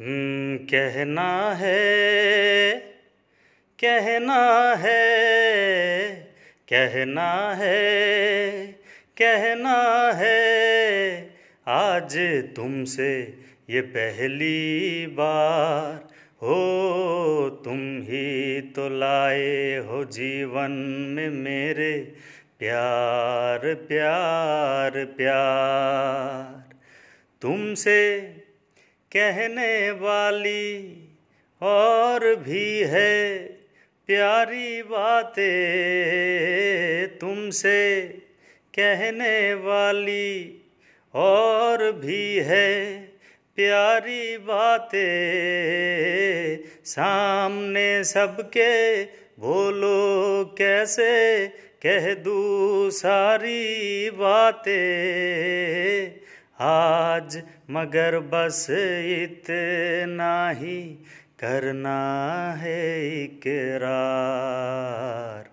हम्म, कहना है कहना है कहना है कहना है आज तुमसे ये पहली बार हो तुम ही तो लाए हो जीवन में मेरे प्यार प्यार प्यार तुमसे कहने वाली और भी है प्यारी बातें तुमसे कहने वाली और भी है प्यारी बातें सामने सबके बोलो कैसे कह दूँ सारी बातें आज मगर बस इतना ही करना है इकरार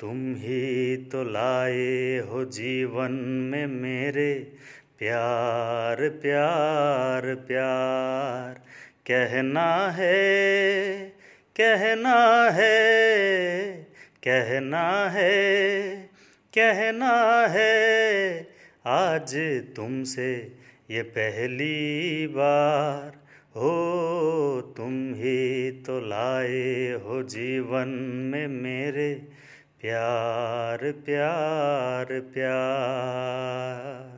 तुम ही तो लाए हो जीवन में मेरे प्यार प्यार प्यार कहना है कहना है कहना है कहना है आज तुमसे ये पहली बार हो तुम ही तो लाए हो जीवन में मेरे प्यार प्यार प्यार